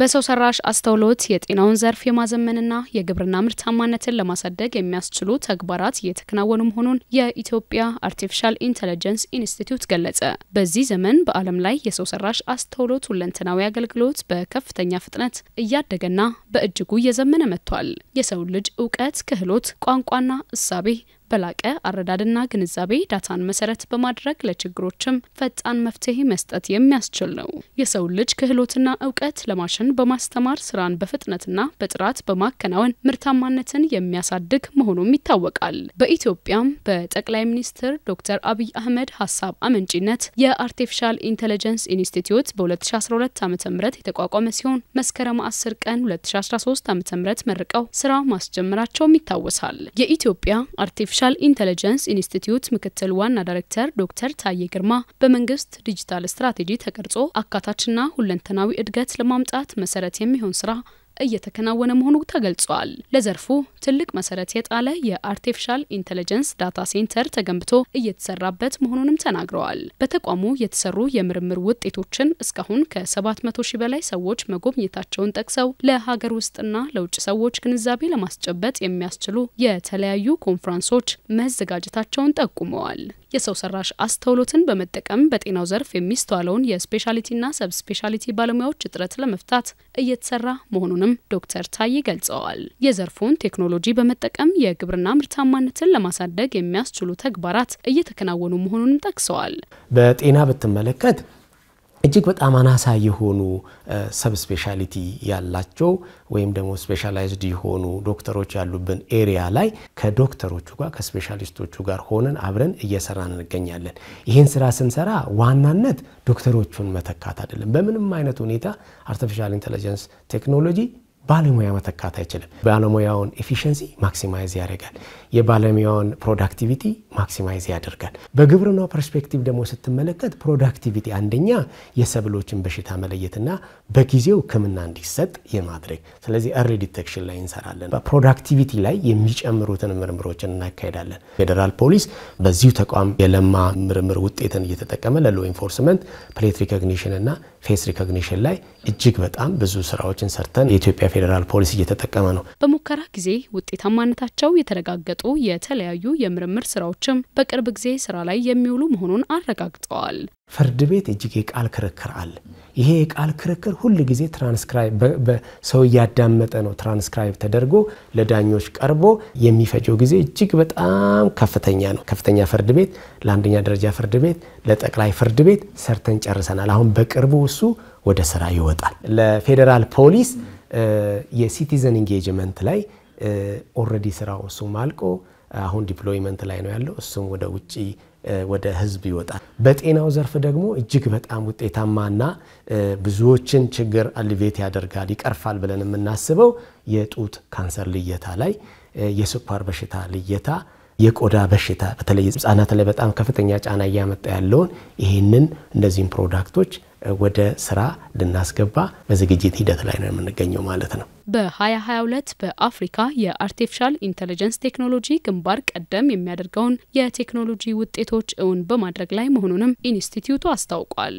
በሰው ሰራሽ አስተውሎት የጤናውን ዘርፍ የማዘመንና የግብርና ምርታማነትን ለማሳደግ የሚያስችሉ ተግባራት እየተከናወኑ መሆኑን የኢትዮጵያ አርቲፊሻል ኢንተለጀንስ ኢንስቲትዩት ገለጸ። በዚህ ዘመን በዓለም ላይ የሰው ሰራሽ አስተውሎት ሁለንተናዊ አገልግሎት በከፍተኛ ፍጥነት እያደገና በእጅጉ እየዘመነ መጥቷል። የሰውን ልጅ እውቀት፣ ክህሎት፣ ቋንቋና እሳቤ በላቀ አረዳድና ግንዛቤ ዳታን መሰረት በማድረግ ለችግሮችም ፈጣን መፍትሄ መስጠት የሚያስችል ነው። የሰው ልጅ ክህሎትና እውቀት ለማሽን በማስተማር ስራን በፍጥነትና በጥራት በማከናወን ምርታማነትን የሚያሳድግ መሆኑም ይታወቃል። በኢትዮጵያም በጠቅላይ ሚኒስትር ዶክተር አብይ አህመድ ሀሳብ አመንጪነት የአርቲፊሻል ኢንቴሊጀንስ ኢንስቲትዩት በ2012 ዓ ም የተቋቋመ ሲሆን መስከረም 10 ቀን 2013 ዓ ም መርቀው ስራ ማስጀመራቸውም ይታወሳል። የኢትዮጵያ አርቲፊሻል አርቲፊሻል ኢንቴሊጀንስ ኢንስቲትዩት ምክትል ዋና ዳይሬክተር ዶክተር ታዬ ግርማ በመንግስት ዲጂታል ስትራቴጂ ተቀርጾ አካታችና ሁለንተናዊ እድገት ለማምጣት መሰረት የሚሆን ስራ እየተከናወነ መሆኑ ተገልጿል። ለዘርፉ ትልቅ መሰረት የጣለ የአርቲፊሻል ኢንቴሊጀንስ ዳታ ሴንተር ተገንብቶ እየተሰራበት መሆኑንም ተናግረዋል። በተቋሙ የተሰሩ የምርምር ውጤቶችን እስካሁን ከ700 ሺህ በላይ ሰዎች መጎብኘታቸውን ጠቅሰው ለሀገር ውስጥና ለውጭ ሰዎች ግንዛቤ ለማስጨበጥ የሚያስችሉ የተለያዩ ኮንፈረንሶች መዘጋጀታቸውን ጠቁመዋል። የሰው ሰራሽ አስተውሎትን በመጠቀም በጤናው ዘርፍ የሚስተዋለውን የስፔሻሊቲና ሰብ ስፔሻሊቲ ባለሙያዎች እጥረት ለመፍታት እየተሰራ መሆኑንም ዶክተር ታዬ ገልጸዋል። የዘርፉን ቴክኖሎጂ በመጠቀም የግብርና ምርታማነትን ለማሳደግ የሚያስችሉ ተግባራት እየተከናወኑ መሆኑንም ጠቅሰዋል። በጤና ብትመለከት እጅግ በጣም አናሳ የሆኑ ሰብ ስፔሻሊቲ ያላቸው ወይም ደግሞ ስፔሻላይዝድ የሆኑ ዶክተሮች ያሉብን ኤሪያ ላይ ከዶክተሮቹ ጋር ከስፔሻሊስቶቹ ጋር ሆነን አብረን እየሰራን እንገኛለን። ይህን ስራ ስንሰራ ዋናነት ዶክተሮቹን መተካት አይደለም። በምንም አይነት ሁኔታ አርቲፊሻል ኢንቴሊጀንስ ቴክኖሎጂ ባለሙያ መተካት አይችልም። ባለሙያውን ኤፊሽንሲ ማክሲማይዝ ያደርጋል። የባለሙያውን ፕሮዳክቲቪቲ ማክሲማይዝ ያደርጋል። በግብርና ፐርስፔክቲቭ ደግሞ ስትመለከት ፕሮዳክቲቪቲ አንደኛ የሰብሎችን በሽታ መለየትና በጊዜው ሕክምና እንዲሰጥ የማድረግ ስለዚህ ኤርሊ ዲቴክሽን ላይ እንሰራለን። በፕሮዳክቲቪቲ ላይ የሚጨምሩትን ምርምሮችን እናካሄዳለን። ፌዴራል ፖሊስ በዚሁ ተቋም የለማ ምርምር ውጤትን እየተጠቀመ ለሎ ኢንፎርስመንት ፕሌት ሪኮግኒሽን እና ፌስ ሪኮግኒሽን ላይ እጅግ በጣም ብዙ ስራዎችን ሰርተን የኢትዮጵያ ፌዴራል ፖሊስ እየተጠቀመ ነው። በሙከራ ጊዜ ውጤታማነታቸው የተረጋገጡ የተለያዩ የምርምር ስራዎች ሰዎችም በቅርብ ጊዜ ስራ ላይ የሚውሉ መሆኑን አረጋግጠዋል። ፍርድ ቤት እጅግ የቃል ክርክር አለ። ይሄ የቃል ክርክር ሁል ጊዜ ትራንስክራይብ ሰው እያዳመጠ ነው ትራንስክራይብ ተደርጎ ለዳኞች ቀርቦ የሚፈጀው ጊዜ እጅግ በጣም ከፍተኛ ነው። ከፍተኛ ፍርድ ቤት፣ ለአንደኛ ደረጃ ፍርድ ቤት፣ ለጠቅላይ ፍርድ ቤት ሰርተን ጨርሰናል። አሁን በቅርቡ እሱ ወደ ስራ ይወጣል። ለፌዴራል ፖሊስ የሲቲዘን ኢንጌጅመንት ላይ ኦልሬዲ ስራው እሱም አልቆ አሁን ዲፕሎይመንት ላይ ነው ያለው። እሱም ወደ ውጭ ወደ ህዝብ ይወጣል። በጤናው ዘርፍ ደግሞ እጅግ በጣም ውጤታማና ብዙዎችን ችግር አልቤት ያደርጋል ይቀርፋል ብለን የምናስበው የጡት ካንሰር ልየታ ላይ የስኳር በሽታ ልየታ የቆዳ በሽታ በተለይ ህጻናት ላይ በጣም ከፍተኛ ጫና እያመጣ ያለውን ይህንን እነዚህን ፕሮዳክቶች ወደ ስራ ልናስገባ በዝግጅት ሂደት ላይ ነው የምንገኘው ማለት ነው። በ2022 በአፍሪካ የአርቲፊሻል ኢንቴሊጀንስ ቴክኖሎጂ ግንባር ቀደም የሚያደርገውን የቴክኖሎጂ ውጤቶች እውን በማድረግ ላይ መሆኑንም ኢንስቲትዩቱ አስታውቋል።